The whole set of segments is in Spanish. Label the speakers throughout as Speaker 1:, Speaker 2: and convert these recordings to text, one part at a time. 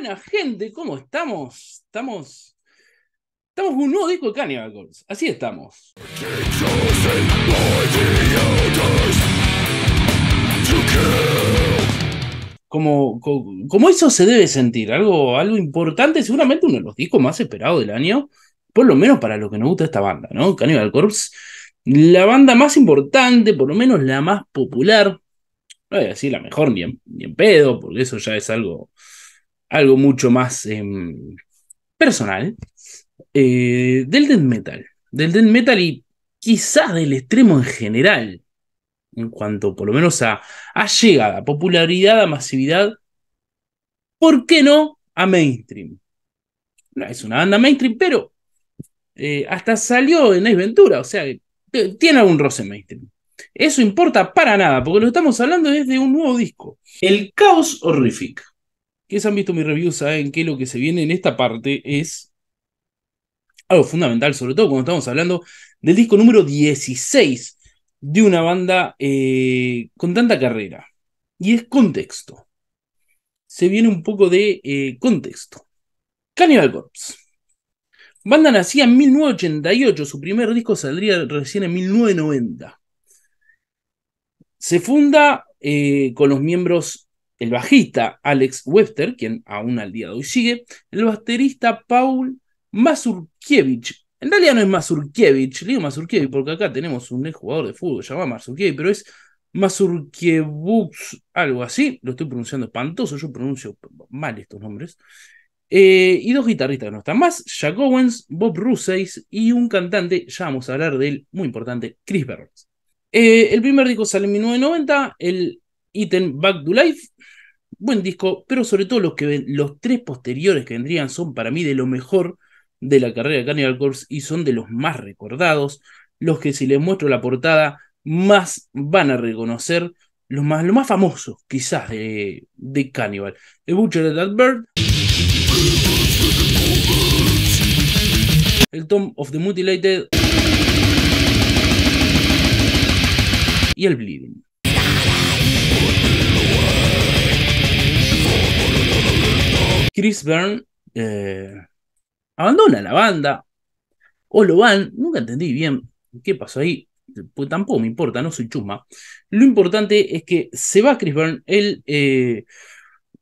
Speaker 1: buena gente, ¿cómo estamos? Estamos. Estamos un nuevo disco de Cannibal Corpse. Así estamos. Como, como, eso se debe sentir, algo, algo importante, seguramente uno de los discos más esperados del año, por lo menos para lo que nos gusta esta banda, ¿no? Cannibal Corpse, la banda más importante, por lo menos la más popular, no voy a decir la mejor ni en pedo, porque eso ya es algo algo mucho más em, personal, eh, del death metal, del death metal y quizás del extremo en general, en cuanto por lo menos a, a llegada, popularidad, a masividad, ¿por qué no a mainstream? No, es una banda mainstream, pero eh, hasta salió en Ace Ventura, o sea, tiene algún roce mainstream. Eso importa para nada, porque lo estamos hablando es de un nuevo disco. El Caos Horrific quienes han visto mi review saben que lo que se viene en esta parte es algo fundamental, sobre todo cuando estamos hablando del disco número 16 de una banda eh, con tanta carrera. Y es contexto. Se viene un poco de eh, contexto. Cannibal Corpse. Banda nacía en 1988, su primer disco saldría recién en 1990. Se funda eh, con los miembros el bajista Alex Webster, quien aún al día de hoy sigue, el baterista Paul Mazurkiewicz. En realidad no es Mazurkiewicz, le digo Mazurkiewicz porque acá tenemos un jugador de fútbol llama Mazurkiewicz, pero es Mazurkiewicz, algo así, lo estoy pronunciando espantoso, yo pronuncio mal estos nombres. Eh, y dos guitarristas que no están más, Jack Owens, Bob Ruseis y un cantante, ya vamos a hablar de él, muy importante, Chris Burns. Eh, el primer disco sale en 1990, el Ítem Back to Life, buen disco, pero sobre todo los, que ven, los tres posteriores que vendrían son para mí de lo mejor de la carrera de Cannibal Corpse y son de los más recordados, los que si les muestro la portada más van a reconocer, los más, lo más famosos quizás de, Cannibal. The Butcher of That Bird. El Tom of the Mutilated. Y el Bleeding. Chris Byrne eh, abandona la banda, o lo van, nunca entendí bien qué pasó ahí, pues tampoco me importa, no soy chuma. Lo importante es que se va Chris Byrne, él eh,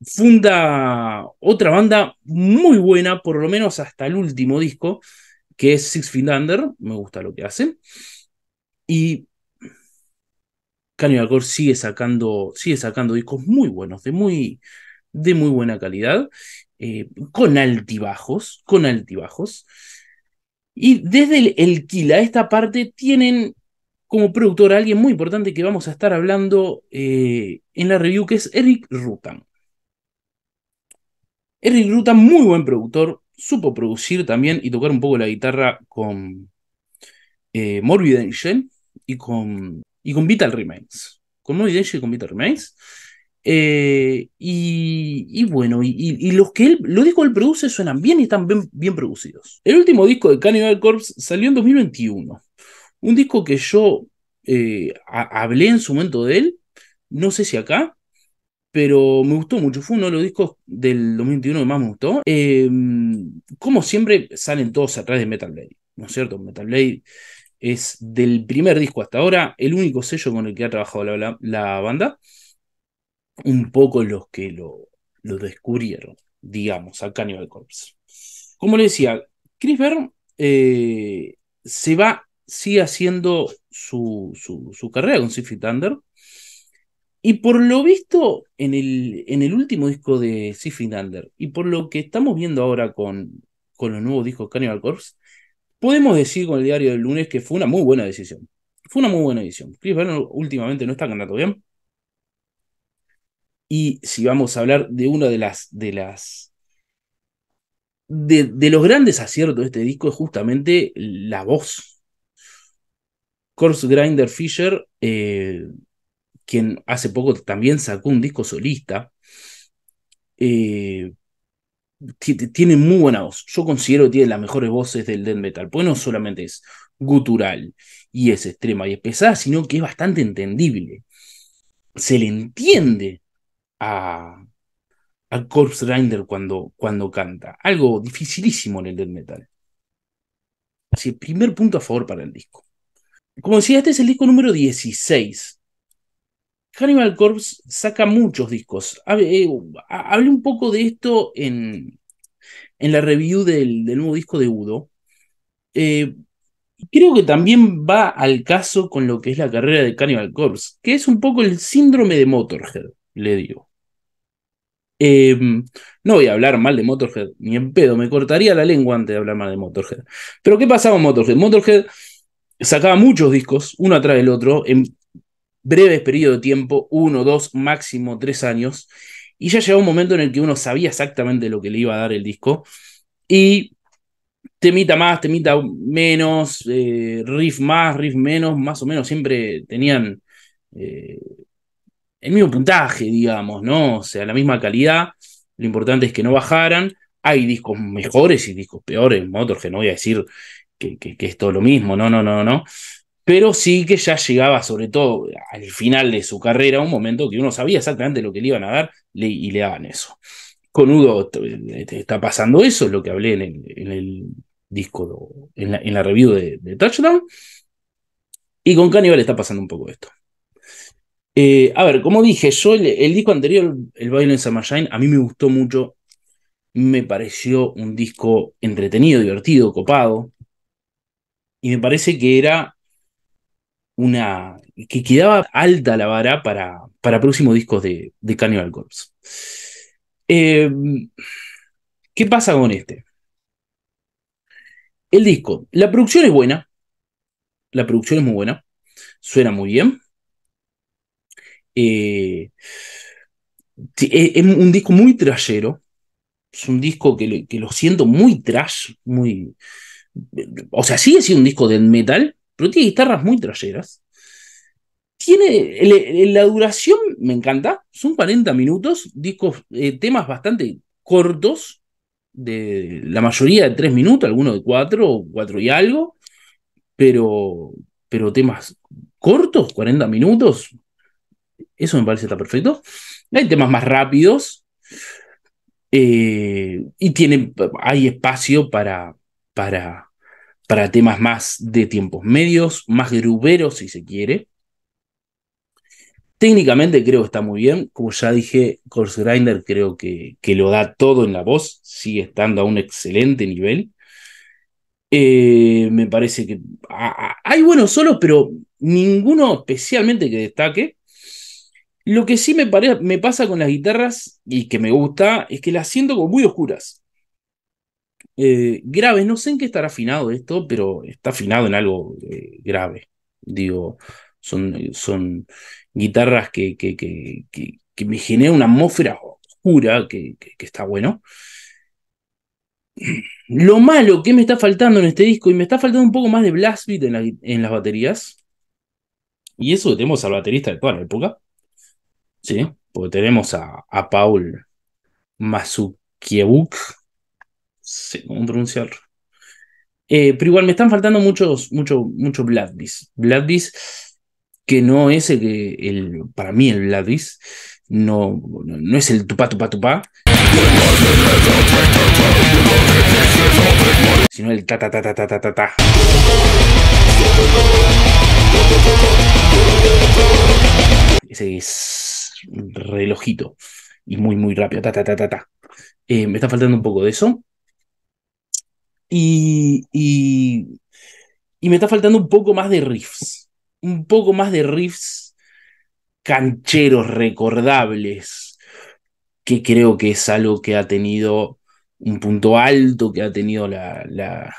Speaker 1: funda otra banda muy buena, por lo menos hasta el último disco, que es Six Feet Under, me gusta lo que hacen, y Kanye Core sigue sacando, sigue sacando discos muy buenos, de muy, de muy buena calidad, eh, con altibajos, con altibajos. Y desde el, el esta parte, tienen como productor a alguien muy importante que vamos a estar hablando eh, en la review, que es Eric Rutan. Eric Rutan, muy buen productor, supo producir también y tocar un poco la guitarra con eh, Morbid Angel y con, y con Vital Remains. Con Morbid Angel y con Vital Remains. Eh, y, bueno, y, los que él, discos que él produce suenan bien y están bien, producidos. El último disco de Cannibal Corpse salió en 2021. Un disco que yo eh, hablé en su momento de él, no sé si acá, pero me gustó mucho. Fue uno de los discos del 2021 que más me gustó. Eh, como siempre, salen todos atrás de Metal Blade, ¿no es cierto? Metal Blade es del primer disco hasta ahora el único sello con el que ha trabajado la banda un poco los que lo, lo descubrieron, digamos, a Cannibal Corpse. Como le decía, Chris eh, se va, sigue haciendo su, su, carrera con Siffy Thunder. Y por lo visto, en el, en el último disco de Siffy Thunder, y por lo que estamos viendo ahora con, con los nuevos discos Cannibal Corpse, podemos decir con el diario del lunes que fue una muy buena decisión. Fue una muy buena decisión. Chris últimamente no está cantando bien. Y si vamos a hablar de una de las. de las. De, los grandes aciertos de este disco es justamente la voz. course Grinder Fisher, eh, quien hace poco también sacó un disco solista, eh, tiene muy buena voz. Yo considero que tiene las mejores voces del death metal, pues no solamente es gutural y es extrema y es pesada, sino que es bastante entendible. Se le entiende a, a Corpse Grinder cuando, cuando canta. Algo dificilísimo en el death metal. Así, primer punto a favor para el disco. Como decía, este es el disco número 16. Cannibal Corpse saca muchos discos. Eh, Hablé un poco de esto en, en la review del, nuevo disco de Udo. Eh, creo que también va al caso con lo que es la carrera de Cannibal Corpse, que es un poco el síndrome de Motorhead, le digo. Em, no voy a hablar mal de Motorhead, ni en pedo, me cortaría la lengua antes de hablar mal de Motorhead. Pero ¿qué pasaba con Motorhead? Motorhead sacaba muchos discos, uno atrás del otro, en breves periodos de tiempo, uno, dos, máximo tres años, y ya llegaba un momento en el que uno sabía exactamente lo que le iba a dar el disco, y temita más, temita menos, eh, riff más, riff menos, más o menos, siempre tenían... Eh, el mismo puntaje, digamos, ¿no? O sea, la misma calidad. Lo importante es que no bajaran. Hay discos mejores y discos peores. que no voy a decir que, es todo lo mismo, no, no, no, no. Pero sí que ya llegaba, sobre todo al final de su carrera, un momento que uno sabía exactamente lo que le iban a dar y le daban eso. Con Udo este, está pasando eso, es lo que hablé en el, disco, en la, review de, de Touchdown. Y con Cannibal está pasando un poco esto. Eh, a ver, como dije, yo el, disco anterior, el Violence en Shine, a mí me gustó mucho. Me pareció un disco entretenido, divertido, copado. Y me parece que era una. que quedaba alta la vara para, para próximos discos de, de Carnival Corpse. Em, ¿Qué pasa con este? El disco, la producción es buena, la producción es muy buena, suena muy bien, eh, eh, es un disco muy trashero. Es un disco que, lo siento muy trash, muy. O sea, sigue siendo un disco de metal, pero tiene guitarras muy trasheras. Tiene. la duración me encanta. Son 40 minutos. Discos, eh, temas bastante cortos. De la mayoría de 3 minutos, algunos de 4, 4 y algo. Pero. Pero temas cortos, 40 minutos, eso me parece está perfecto. Hay temas más rápidos eh, y hay espacio para, para, para temas más de tiempos medios, más gruberos si se quiere. Técnicamente creo que está muy bien. Como ya dije, Course Grinder creo que, que lo da todo en la voz. Sigue estando a un excelente nivel. Eh, me parece que hay buenos solo, pero ninguno especialmente que destaque. Lo que sí me, me pasa con las guitarras y que me gusta es que las siento como muy oscuras. Eh, graves, no sé en qué estará afinado esto, pero está afinado en algo eh, grave. Digo, son, son guitarras que, que, me generan una atmósfera oscura que, está bueno. Lo malo que me está faltando en este disco, y me está faltando un poco más de blast beat en, en las baterías, y eso tenemos al baterista de toda la época, ¿sí? Porque tenemos a, a Paul No sé cómo pronunciarlo. Eh, pero igual me están faltando muchos, mucho, mucho que no es el que, el, para mí el Vladvis, no, no, es el tupa tupa-tupa. sino el ta ta ta Ese es relojito y muy, muy rápido. Ta, ta, ta, ta, eh, me está faltando un poco de eso. Y, y, me está faltando un poco más de riffs. Un poco más de riffs cancheros, recordables, que creo que es algo que ha tenido un punto alto que ha tenido la, la,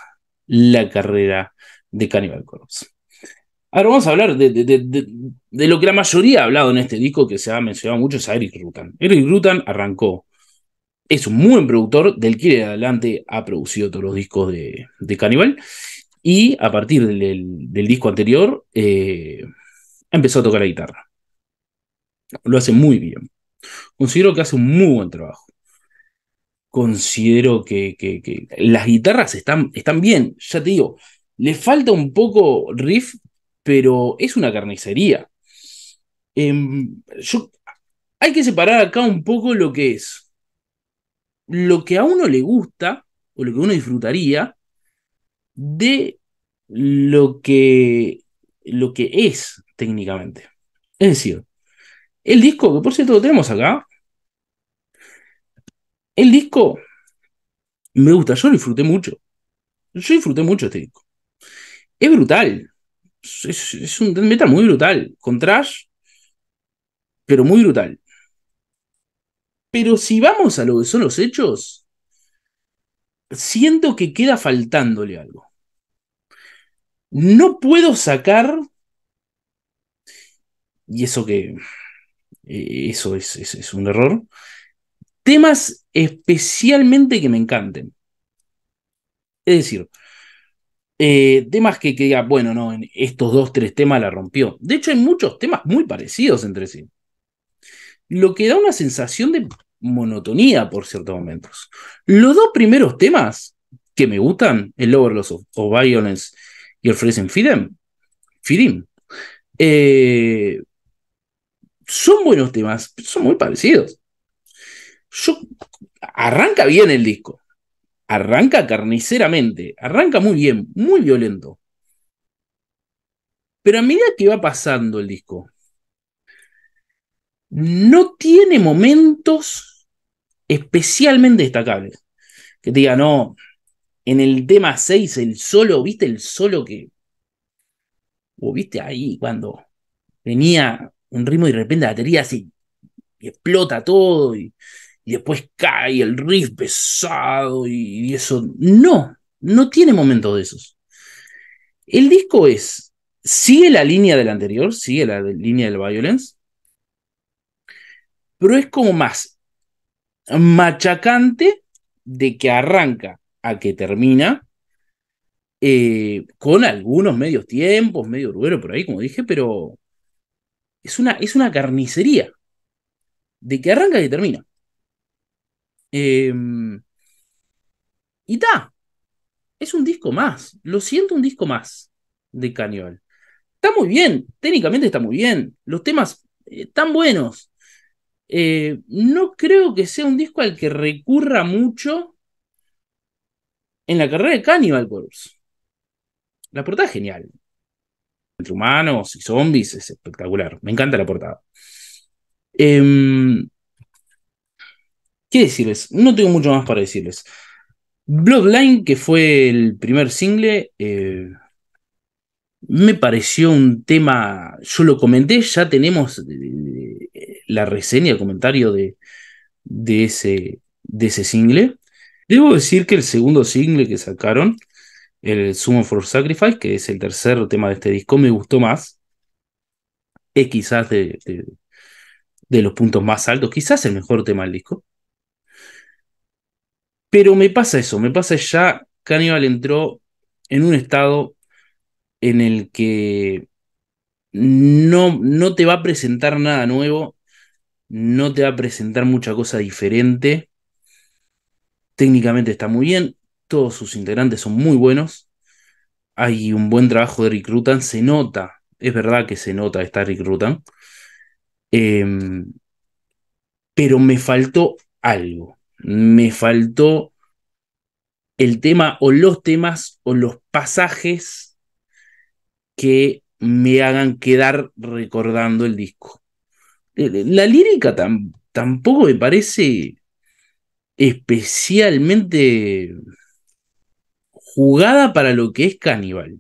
Speaker 1: la carrera de Cannibal Corpse. Ahora vamos a hablar de, lo que la mayoría ha hablado en este disco que se ha mencionado mucho, es a Eric Rutan. Eric Rutan arrancó, es un muy buen productor, del que de adelante ha producido todos los discos de, de Cannibal, y a partir del, disco anterior eh, empezó a tocar la guitarra. Lo hace muy bien. Considero que hace un muy buen trabajo. Considero que, las guitarras están, están bien, ya te digo, le falta un poco riff pero es una carnicería. Em, hay que separar acá un poco lo que es lo que a uno le gusta o lo que uno disfrutaría de lo que, lo que es técnicamente. Es decir, el disco, que por cierto lo tenemos acá, el disco me gusta, yo lo disfruté mucho. Yo disfruté mucho este disco. Es brutal es, un meta muy brutal, con trash, pero muy brutal. Pero si vamos a lo que son los hechos, siento que queda faltándole algo. No puedo sacar, y eso que, eh, eso es un error, temas especialmente que me encanten. Es decir, eh, temas que, diga, bueno, no, en estos dos, tres temas la rompió. De hecho, hay muchos temas muy parecidos entre sí. Lo que da una sensación de monotonía por ciertos momentos. Los dos primeros temas que me gustan, el Overloss of, of Violence y el Freezing Fidem. Fidem. Eh, son buenos temas, son muy parecidos. Yo, arranca bien el disco arranca carniceramente, arranca muy bien, muy violento. Pero a medida que va pasando el disco, no tiene momentos especialmente destacables. Que te diga, no, en el tema 6, el solo, ¿viste el solo que... O viste ahí cuando venía un ritmo y de repente la batería así explota todo y y después cae el riff pesado y, eso. No, no tiene momentos de esos. El disco es, sigue la línea del anterior, sigue la línea del Violence, pero es como más machacante de que arranca a que termina, eh, con algunos medios tiempos, medio ruero por ahí, como dije, pero es una, es una carnicería de que arranca y termina. Em, y está, es un disco más, lo siento un disco más de Canibal. Está muy bien, técnicamente está muy bien, los temas eh, están buenos. Eh, no creo que sea un disco al que recurra mucho en la carrera de Cannibal Corpse. La portada es genial. Entre humanos y zombies es espectacular. Me encanta la portada. Eh, decirles? No tengo mucho más para decirles. Bloodline, que fue el primer single, eh, me pareció un tema, yo lo comenté, ya tenemos eh, la reseña, el comentario de, de, ese, de ese single. Debo decir que el segundo single que sacaron, el Summon for Sacrifice, que es el tercer tema de este disco, me gustó más. Es quizás de los puntos más altos, quizás el mejor tema del disco. Pero me pasa eso, me pasa ya Cannibal entró en un estado en el que no, no te va a presentar nada nuevo, no te va a presentar mucha cosa diferente. Técnicamente está muy bien, todos sus integrantes son muy buenos, hay un buen trabajo de recrutan, se nota, es verdad que se nota está recrutan, em, pero me faltó algo me faltó el tema o los temas o los pasajes que me hagan quedar recordando el disco. Eh, eh, la lírica tampoco me parece especialmente jugada para lo que es Cannibal.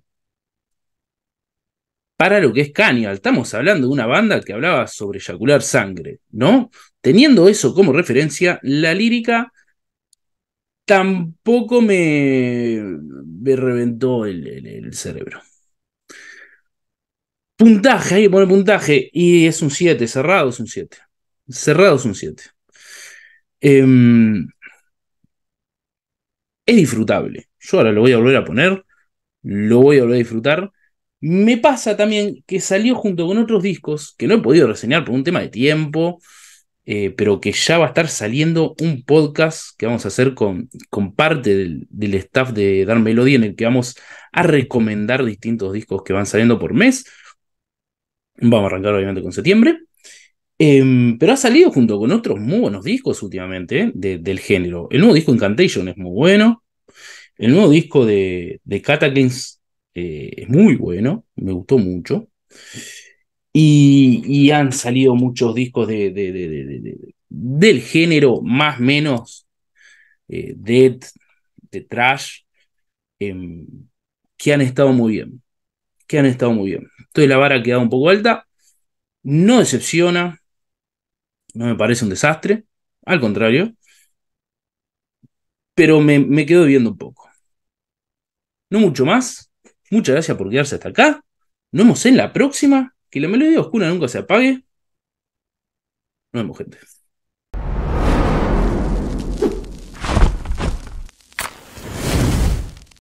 Speaker 1: Para lo que es Cannibal. estamos hablando de una banda que hablaba sobre eyacular sangre, ¿no? Teniendo eso como referencia, la lírica tampoco me, me reventó el, cerebro. Puntaje, hay que poner puntaje. Y es un 7, cerrado es un 7. Cerrado es un 7. Em, es disfrutable. Yo ahora lo voy a volver a poner. Lo voy a volver a disfrutar. Me pasa también que salió junto con otros discos que no he podido reseñar por un tema de tiempo. Eh, pero que ya va a estar saliendo un podcast que vamos a hacer con, parte del, staff de Dar Melody, en el que vamos a recomendar distintos discos que van saliendo por mes. Vamos a arrancar obviamente con septiembre. Em, pero ha salido junto con otros muy buenos discos últimamente ¿eh? del género. El nuevo disco Incantation es muy bueno. El nuevo disco de, de Cataclysm eh, es muy bueno. Me gustó mucho. Y, han salido muchos discos de, del género, más menos eh, de trash, em, que han estado muy bien. Que han estado muy bien. Entonces la vara ha quedado un poco alta. No decepciona. No me parece un desastre. Al contrario. Pero me, me quedo viendo un poco. No mucho más. Muchas gracias por quedarse hasta acá. Nos vemos en la próxima que la melodía oscura nunca se apague, No vemos, gente.